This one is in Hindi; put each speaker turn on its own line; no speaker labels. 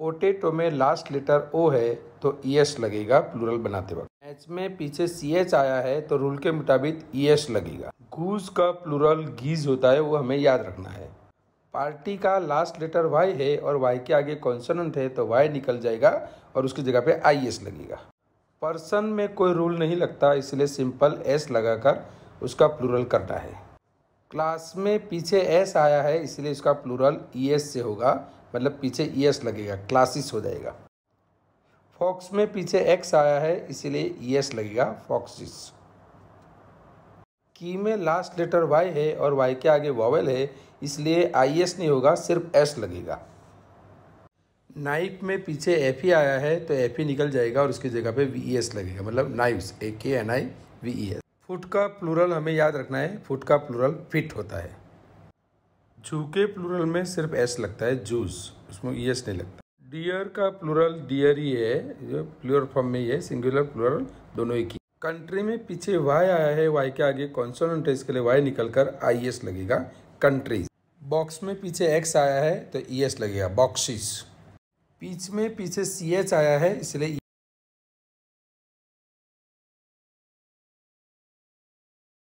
पोटेटो में लास्ट लेटर ओ है तो ई e एस लगेगा प्लूरल बनाते वक्त एच में पीछे सी एच आया है तो रूल के मुताबिक ई e एस लगेगा गूज का प्लूरल गीज होता है वो हमें याद रखना है पार्टी का लास्ट लेटर वाई है और वाई के आगे कॉन्सोनेंट है तो वाई निकल जाएगा और उसकी जगह पे आई एस लगेगा पर्सन में कोई रूल नहीं लगता इसलिए सिंपल एस लगाकर उसका प्लूरल करना है क्लास में पीछे एस आया है इसलिए इसका प्लूरल ई एस से होगा मतलब पीछे ईएस e लगेगा क्लासिस हो जाएगा फॉक्स में पीछे एक्स आया है इसीलिए ईएस e लगेगा फॉक्सिस की में लास्ट लेटर वाई है और वाई के आगे वॉवल है इसलिए आई एस नहीं होगा सिर्फ एस लगेगा नाइफ में पीछे एफ ही आया है तो एफ ही निकल जाएगा और उसकी जगह पे वी ई एस लगेगा मतलब knives A K N I V E S foot का प्लूरल हमें याद रखना है फुट का प्लूरल फिट होता है छूके प्लूरल में सिर्फ एस लगता है जूस उसमें ई e एस नहीं लगता डियर का प्लूरल डियर ही है जो प्लूर फॉर्म में ही है सिंगुलर प्लूरल दोनों एक ही कंट्री में पीछे वाई आया है वाई के आगे कॉन्सोनेंट है इसके लिए वाई निकल कर आई एस लगेगा कंट्रीज बॉक्स में पीछे एक्स आया है तो ई e एस लगेगा बॉक्सिस पीछ में पीछे सी एच आया है इसलिए